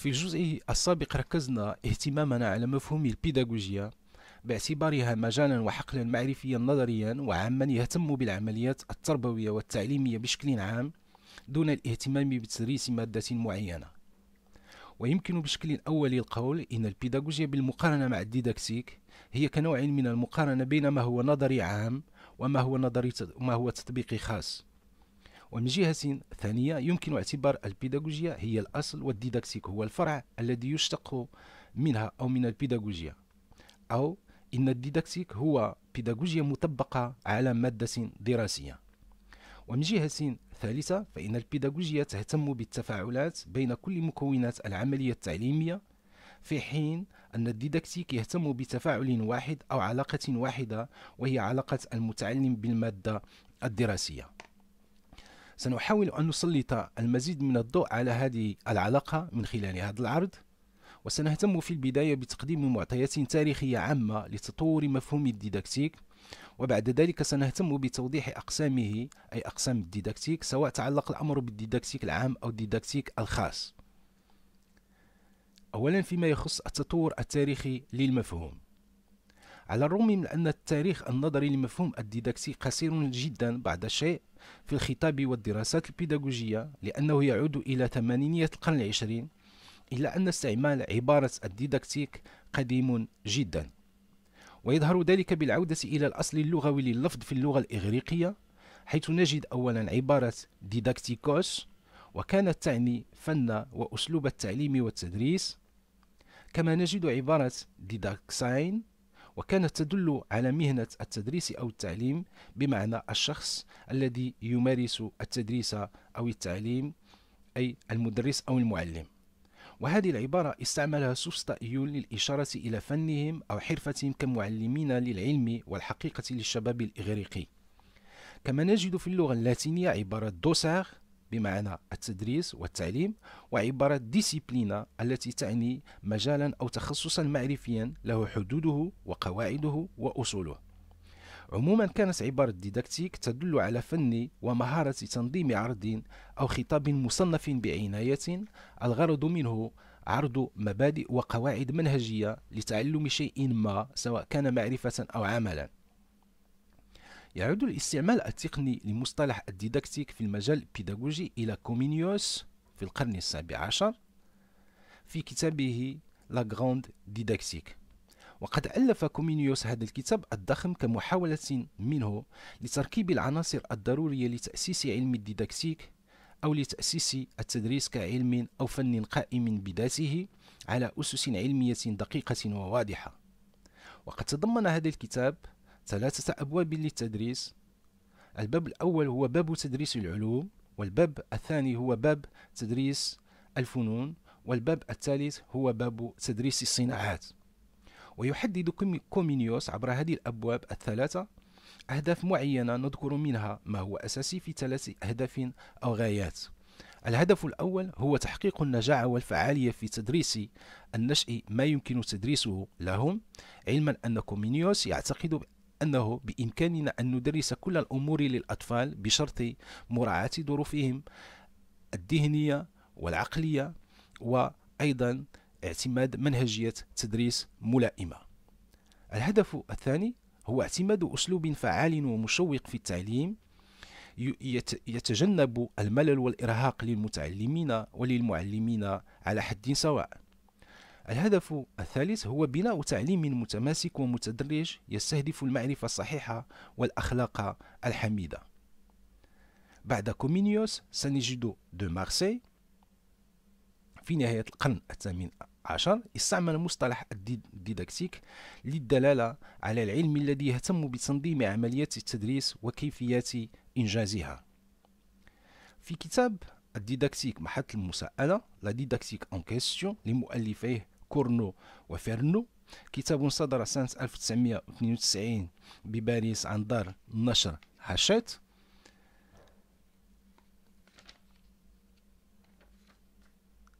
في الجزء السابق ركزنا اهتمامنا على مفهوم البيداغوجيا باعتبارها مجالا وحقلا معرفيا نظريا وعاما يهتم بالعمليات التربوية والتعليمية بشكل عام دون الاهتمام بتدريس مادة معينة ويمكن بشكل أولي القول إن البيداغوجيا بالمقارنة مع الديداكتيك هي كنوع من المقارنة بين ما هو نظري عام وما هو نظري وما هو تطبيقي خاص ومن جهة ثانية يمكن اعتبار البيداغوجيا هي الأصل والديداكتيك هو الفرع الذي يشتق منها أو من البيداغوجيا أو إن الديداكتيك هو بيداغوجيا مطبقة على مادة دراسية ومن جهة ثالثة فإن البيداغوجيا تهتم بالتفاعلات بين كل مكونات العملية التعليمية في حين أن الديداكتيك يهتم بتفاعل واحد أو علاقة واحدة وهي علاقة المتعلم بالمادة الدراسية سنحاول أن نسلط المزيد من الضوء على هذه العلاقة من خلال هذا العرض وسنهتم في البداية بتقديم معطيات تاريخية عامة لتطور مفهوم الديداكتيك وبعد ذلك سنهتم بتوضيح أقسامه أي أقسام الديداكتيك سواء تعلق الأمر بالديداكتيك العام أو الديداكتيك الخاص أولا فيما يخص التطور التاريخي للمفهوم على الرغم من أن التاريخ النظري لمفهوم الديداكسي قصير جدا بعد شيء في الخطاب والدراسات البيداغوجية لأنه يعود إلى ثمانينية القرن العشرين إلا أن استعمال عبارة الديداكتيك قديم جدا ويظهر ذلك بالعودة إلى الأصل اللغوي للفظ في اللغة الإغريقية حيث نجد أولا عبارة ديداكتيكوس وكانت تعني فن وأسلوب التعليم والتدريس كما نجد عبارة ديداكساين وكانت تدل على مهنة التدريس أو التعليم بمعنى الشخص الذي يمارس التدريس أو التعليم أي المدرس أو المعلم وهذه العبارة استعملها سوستائيون للإشارة إلى فنهم أو حرفتهم كمعلمين للعلم والحقيقة للشباب الإغريقي كما نجد في اللغة اللاتينية عبارة دوسار بمعنى التدريس والتعليم وعبارة ديسيبلينا التي تعني مجالا أو تخصصا معرفيا له حدوده وقواعده وأصوله عموما كانت عبارة ديداكتيك تدل على فن ومهارة تنظيم عرض أو خطاب مصنف بعناية الغرض منه عرض مبادئ وقواعد منهجية لتعلم شيء ما سواء كان معرفة أو عملا يعود الاستعمال التقني لمصطلح الديداكتيك في المجال البيداغوجي إلى كومينيوس في القرن السابع عشر في كتابه لا غراند ديداكتيك وقد ألف كومينيوس هذا الكتاب الضخم كمحاولة منه لتركيب العناصر الضرورية لتأسيس علم الديداكتيك أو لتأسيس التدريس كعلم أو فن قائم بذاته على أسس علمية دقيقة وواضحة وقد تضمن هذا الكتاب ثلاثة أبواب للتدريس الباب الأول هو باب تدريس العلوم والباب الثاني هو باب تدريس الفنون والباب الثالث هو باب تدريس الصناعات ويحدد كومينيوس عبر هذه الأبواب الثلاثة أهداف معينة نذكر منها ما هو أساسي في ثلاث أهداف أو غايات الهدف الأول هو تحقيق النجاعة والفعالية في تدريس النشء ما يمكن تدريسه لهم علما أن كومينيوس يعتقد أنه بإمكاننا أن ندرس كل الأمور للأطفال بشرط مراعاة ظروفهم الذهنية والعقلية وأيضا اعتماد منهجية تدريس ملائمة الهدف الثاني هو اعتماد أسلوب فعال ومشوق في التعليم يتجنب الملل والإرهاق للمتعلمين وللمعلمين على حد سواء الهدف الثالث هو بناء تعليم متماسك ومتدرج يستهدف المعرفة الصحيحة والأخلاق الحميدة بعد كومينيوس سنجد دو مارسي في نهاية القرن الثامن عشر استعمل مصطلح الديداكتيك للدلالة على العلم الذي يهتم بتنظيم عمليات التدريس وكيفية إنجازها في كتاب الديداكتيك محط المساءلة لا ديداكتيك ان كيستيون لمؤلفيه كورنو وفيرنو كتاب صدر سنة 1992 بباريس عن دار النشر هاشات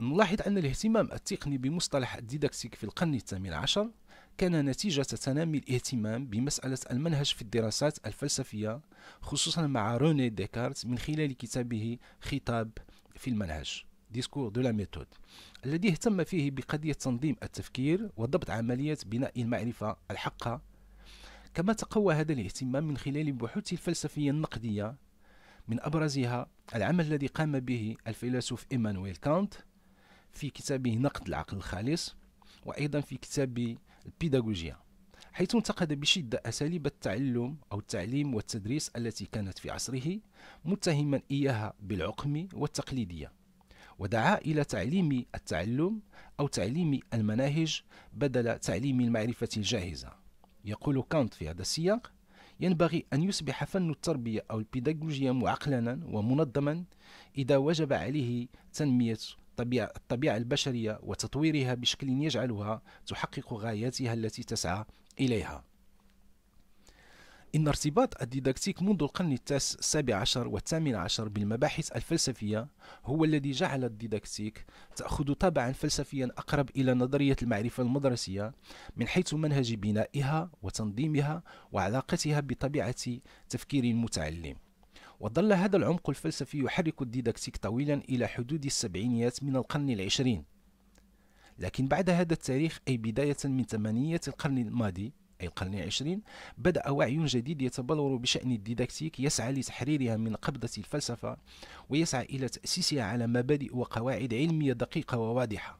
نلاحظ أن الاهتمام التقني بمصطلح الديداكتيك في القرن الثامن عشر كان نتيجة تنامي الاهتمام بمسألة المنهج في الدراسات الفلسفية خصوصا مع روني ديكارت من خلال كتابه خطاب في المنهج ديسكور دو لا ميثود الذي اهتم فيه بقضية تنظيم التفكير وضبط عملية بناء المعرفة الحقة كما تقوى هذا الاهتمام من خلال بحوثه الفلسفية النقدية من أبرزها العمل الذي قام به الفيلسوف إيمانويل كانت في كتابه نقد العقل الخالص وأيضا في كتابه البيداغوجيا حيث انتقد بشدة أساليب التعلم أو التعليم والتدريس التي كانت في عصره متهما إياها بالعقم والتقليدية ودعا إلى تعليم التعلم أو تعليم المناهج بدل تعليم المعرفة الجاهزة يقول كانت في هذا السياق ينبغي أن يصبح فن التربية أو البيداغوجيا معقلنا ومنظما إذا وجب عليه تنمية الطبيعة البشرية وتطويرها بشكل يجعلها تحقق غاياتها التي تسعى إليها إن ارتباط الديداكتيك منذ القرن السابع عشر والثامن عشر بالمباحث الفلسفية هو الذي جعل الديداكتيك تأخذ طابعا فلسفيا أقرب إلى نظرية المعرفة المدرسية من حيث منهج بنائها وتنظيمها وعلاقتها بطبيعة تفكير المتعلم وظل هذا العمق الفلسفي يحرك الديداكتيك طويلا إلى حدود السبعينيات من القرن العشرين لكن بعد هذا التاريخ أي بداية من ثمانية القرن الماضي القرن العشرين بدأ وعي جديد يتبلور بشأن الديداكتيك يسعى لتحريرها من قبضة الفلسفة ويسعى إلى تأسيسها على مبادئ وقواعد علمية دقيقة وواضحة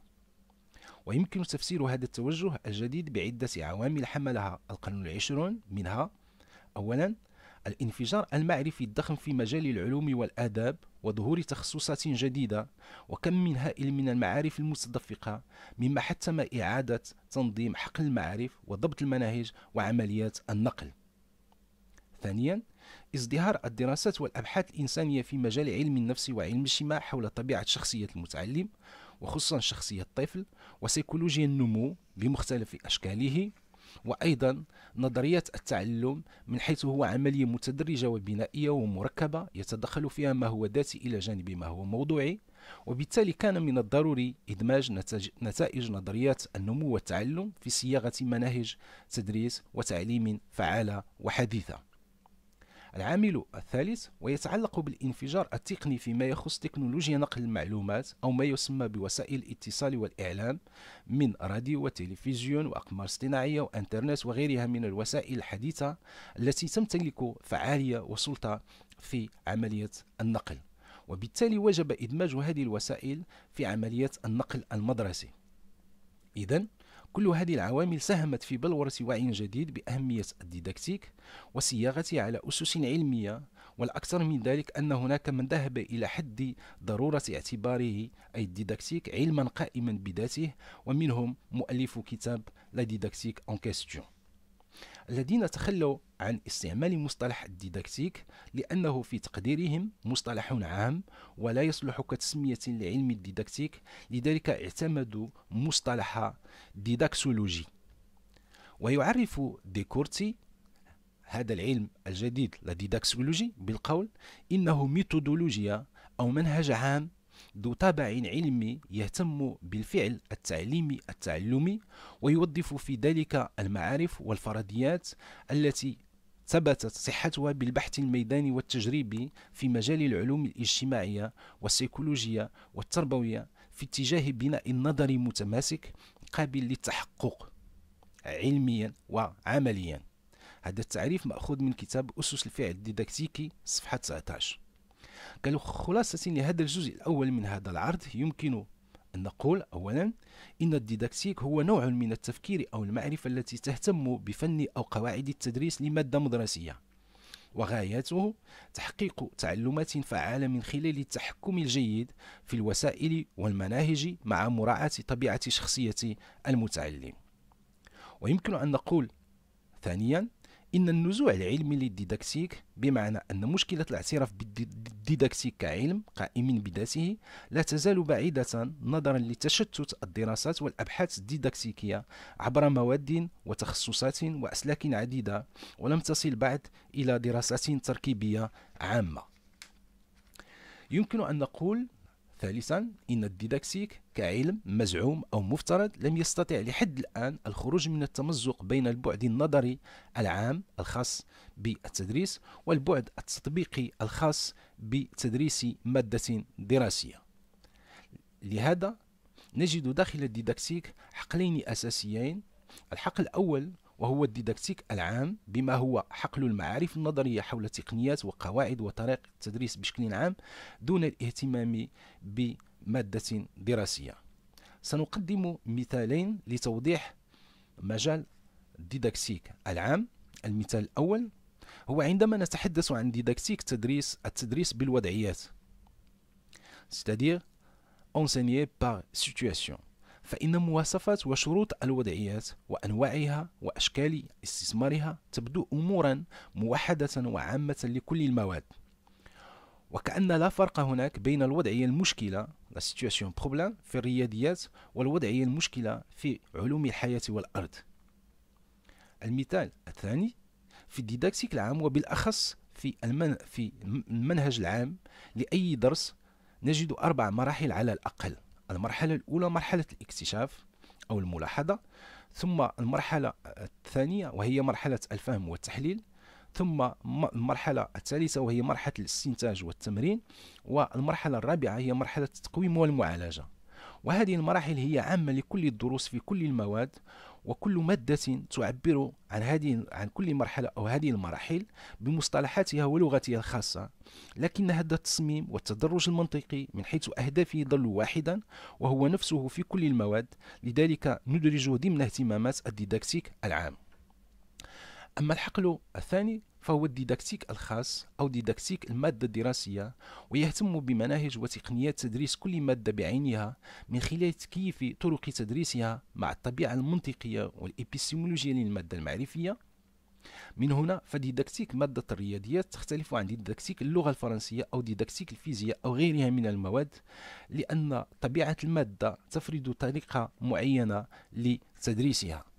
ويمكن تفسير هذا التوجه الجديد بعدة عوامل حملها القرن العشرون منها أولا الانفجار المعرفي الضخم في مجال العلوم والآداب وظهور تخصصات جديدة وكم من هائل من المعارف المتدفقة مما حتم إعادة تنظيم حقل المعارف وضبط المناهج وعمليات النقل ثانيا ازدهار الدراسات والأبحاث الإنسانية في مجال علم النفس وعلم الاجتماع حول طبيعة شخصية المتعلم وخصوصا شخصية الطفل وسيكولوجيا النمو بمختلف أشكاله وأيضا نظرية التعلم من حيث هو عملية متدرجة وبنائية ومركبة يتدخل فيها ما هو ذاتي إلى جانب ما هو موضوعي وبالتالي كان من الضروري إدماج نتائج نظريات النمو والتعلم في صياغة مناهج تدريس وتعليم فعالة وحديثة العامل الثالث ويتعلق بالانفجار التقني فيما يخص تكنولوجيا نقل المعلومات أو ما يسمى بوسائل الاتصال والإعلام من راديو وتلفزيون وأقمار اصطناعية وإنترنت وغيرها من الوسائل الحديثة التي تمتلك فعالية وسلطة في عملية النقل وبالتالي وجب إدماج هذه الوسائل في عملية النقل المدرسي إذا كل هذه العوامل ساهمت في بلورة وعي جديد بأهمية الديداكتيك وصياغته على أسس علمية والأكثر من ذلك أن هناك من ذهب إلى حد ضرورة اعتباره أي الديداكتيك علما قائما بذاته ومنهم مؤلف كتاب لا ديداكتيك en كيستيون الذين تخلوا عن استعمال مصطلح الديداكتيك لأنه في تقديرهم مصطلح عام ولا يصلح كتسمية لعلم الديداكتيك لذلك اعتمدوا مصطلح ديداكسولوجي ويعرف ديكورتي هذا العلم الجديد لديداكسولوجي بالقول إنه ميثودولوجيا أو منهج عام ذو طابع علمي يهتم بالفعل التعليمي التعلمي ويوظف في ذلك المعارف والفرضيات التي ثبتت صحتها بالبحث الميداني والتجريبي في مجال العلوم الاجتماعية والسيكولوجية والتربوية في اتجاه بناء النظر متماسك قابل للتحقق علميا وعمليا هذا التعريف مأخوذ من كتاب أسس الفعل الديداكتيكي صفحة 19 قالوا خلاصة لهذا الجزء الأول من هذا العرض يمكن أن نقول أولا إن الديداكتيك هو نوع من التفكير أو المعرفة التي تهتم بفن أو قواعد التدريس لمادة مدرسية وغايته تحقيق تعلمات فعالة من خلال التحكم الجيد في الوسائل والمناهج مع مراعاة طبيعة شخصية المتعلم ويمكن أن نقول ثانيا إن النزوع العلمي للديداكسيك بمعنى أن مشكلة الاعتراف بالديداكسيك كعلم قائم بذاته لا تزال بعيدة نظرا لتشتت الدراسات والأبحاث الديداكسيكية عبر مواد وتخصصات وأسلاك عديدة ولم تصل بعد إلى دراسات تركيبية عامة يمكن أن نقول ثالثا إن الديداكسيك كعلم مزعوم أو مفترض لم يستطع لحد الآن الخروج من التمزق بين البعد النظري العام الخاص بالتدريس والبعد التطبيقي الخاص بتدريس مادة دراسية لهذا نجد داخل الديداكتيك حقلين أساسيين الحقل الأول وهو الديداكتيك العام بما هو حقل المعارف النظرية حول تقنيات وقواعد وطريقة التدريس بشكل عام دون الاهتمام ب مادة دراسية سنقدم مثالين لتوضيح مجال ديداكسيك العام المثال الأول هو عندما نتحدث عن ديداكتيك تدريس التدريس بالوضعيات c'est-à-dire enseigner par situation فإن مواصفات وشروط الوضعيات وأنواعها وأشكال استثمارها تبدو أمورا موحدة وعامة لكل المواد وكأن لا فرق هناك بين الوضعية المشكلة لا سيتياسيون بروبليم في الرياضيات والوضعية المشكلة في علوم الحياة والأرض المثال الثاني في الديداكتيك العام وبالأخص في, المن في المنهج العام لأي درس نجد أربع مراحل على الأقل المرحلة الأولى مرحلة الاكتشاف أو الملاحظة ثم المرحلة الثانية وهي مرحلة الفهم والتحليل ثم المرحلة الثالثة وهي مرحلة الاستنتاج والتمرين والمرحلة الرابعة هي مرحلة التقويم والمعالجة وهذه المراحل هي عامة لكل الدروس في كل المواد وكل مادة تعبر عن هذه عن كل مرحلة أو هذه المراحل بمصطلحاتها ولغتها الخاصة لكن هذا التصميم والتدرج المنطقي من حيث أهدافه يظل واحدا وهو نفسه في كل المواد لذلك ندرجه ضمن اهتمامات الديداكتيك العام أما الحقل الثاني فهو الديداكتيك الخاص أو ديداكتيك المادة الدراسية ويهتم بمناهج وتقنيات تدريس كل مادة بعينها من خلال تكييف طرق تدريسها مع الطبيعة المنطقية والإبيستيمولوجية للمادة المعرفية من هنا فديداكتيك مادة الرياضيات تختلف عن ديداكتيك اللغة الفرنسية أو ديداكتيك الفيزياء أو غيرها من المواد لأن طبيعة المادة تفرض طريقة معينة لتدريسها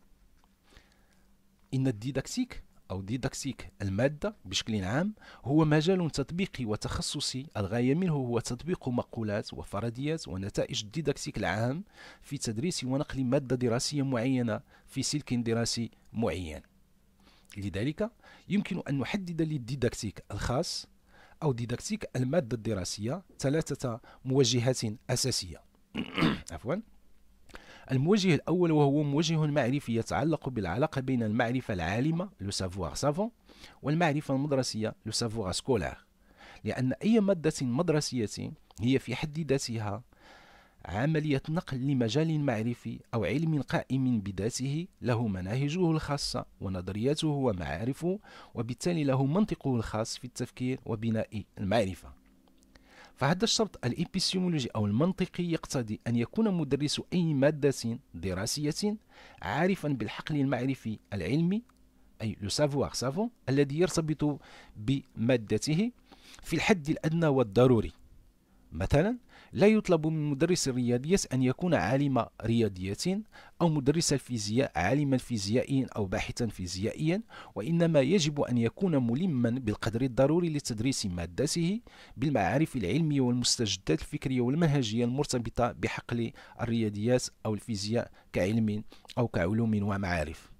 إن الديداكسيك أو ديداكسيك المادة بشكل عام هو مجال تطبيقي وتخصصي الغاية منه هو تطبيق مقولات وفرضيات ونتائج الديداكسيك العام في تدريس ونقل مادة دراسية معينة في سلك دراسي معين لذلك يمكن أن نحدد للديداكسيك الخاص أو ديداكسيك المادة الدراسية ثلاثة موجهات أساسية عفواً الموجه الأول وهو موجه معرفي يتعلق بالعلاقة بين المعرفة العالمة لو سافوار سافون والمعرفة المدرسية لو سافوار سكولار لأن أي مادة مدرسية هي في حد ذاتها عملية نقل لمجال معرفي أو علم قائم بذاته له مناهجه الخاصة ونظرياته ومعارفه وبالتالي له منطقه الخاص في التفكير وبناء المعرفة فهذا الشرط الإبيستيمولوجي أو المنطقي يقتضي أن يكون مدرس أي مادة دراسية عارفا بالحقل المعرفي العلمي أي لو سافوار سافون الذي يرتبط بمادته في الحد الأدنى والضروري مثلا لا يطلب من مدرس الرياضيات أن يكون عالم رياضيات أو مدرس الفيزياء عالما فيزيائيا أو باحثا فيزيائيا وإنما يجب أن يكون ملما بالقدر الضروري لتدريس مادته بالمعارف العلمية والمستجدات الفكرية والمنهجية المرتبطة بحقل الرياضيات أو الفيزياء كعلم أو كعلوم ومعارف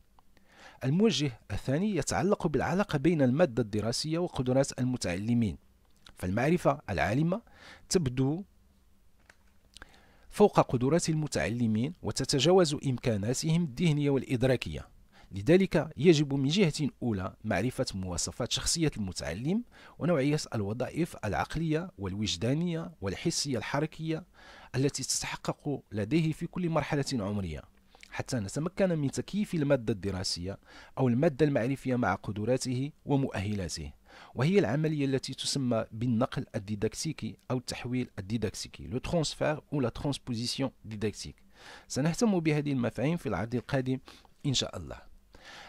الموجه الثاني يتعلق بالعلاقة بين المادة الدراسية وقدرات المتعلمين فالمعرفة العالمة تبدو فوق قدرات المتعلمين وتتجاوز إمكاناتهم الذهنية والإدراكية لذلك يجب من جهة أولى معرفة مواصفات شخصية المتعلم ونوعية الوظائف العقلية والوجدانية والحسية الحركية التي تتحقق لديه في كل مرحلة عمرية حتى نتمكن من تكييف المادة الدراسية أو المادة المعرفية مع قدراته ومؤهلاته وهي العملية التي تسمى بالنقل الديداكتيكي أو التحويل الديداكتيكي لو ترونسفير أو لا ترانسبوزيسيون ديداكتيك سنهتم بهذه المفاهيم في العرض القادم إن شاء الله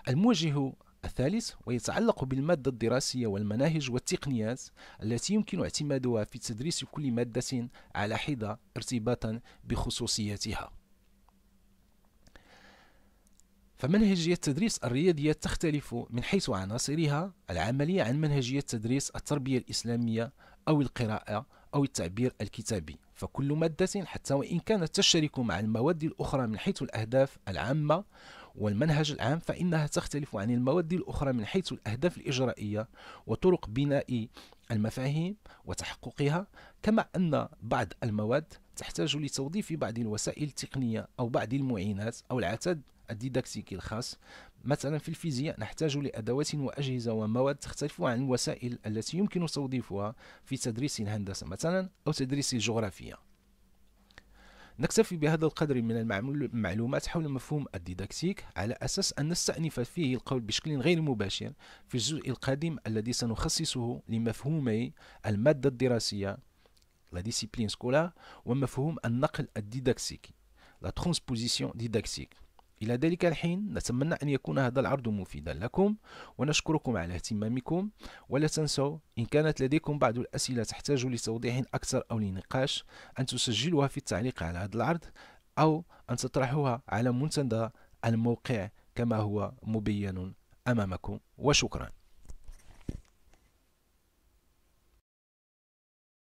الموجه الثالث ويتعلق بالمادة الدراسية والمناهج والتقنيات التي يمكن اعتمادها في تدريس كل مادة على حدة ارتباطا بخصوصياتها فمنهجية تدريس الرياضيات تختلف من حيث عناصرها العملية عن منهجية تدريس التربية الإسلامية أو القراءة أو التعبير الكتابي فكل مادة حتى وإن كانت تشترك مع المواد الأخرى من حيث الأهداف العامة والمنهج العام فإنها تختلف عن المواد الأخرى من حيث الأهداف الإجرائية وطرق بناء المفاهيم وتحققها كما أن بعض المواد تحتاج لتوظيف بعض الوسائل التقنية أو بعض المعينات أو العتاد الديداكتيكي الخاص مثلا في الفيزياء نحتاج لأدوات وأجهزة ومواد تختلف عن الوسائل التي يمكن توظيفها في تدريس الهندسة مثلا أو تدريس الجغرافيا نكتفي بهذا القدر من المعلومات حول مفهوم الديداكتيك على أساس أن نستأنف فيه القول بشكل غير مباشر في الجزء القادم الذي سنخصصه لمفهومي المادة الدراسية لا ديسيبلين سكولار ومفهوم النقل الديداكتيكي لا ترانسبوزيسيون ديداكتيك إلى ذلك الحين نتمنى أن يكون هذا العرض مفيدا لكم ونشكركم على اهتمامكم ولا تنسوا إن كانت لديكم بعض الأسئلة تحتاج لتوضيح أكثر أو لنقاش أن تسجلوها في التعليق على هذا العرض أو أن تطرحوها على منتدى الموقع كما هو مبين أمامكم وشكرا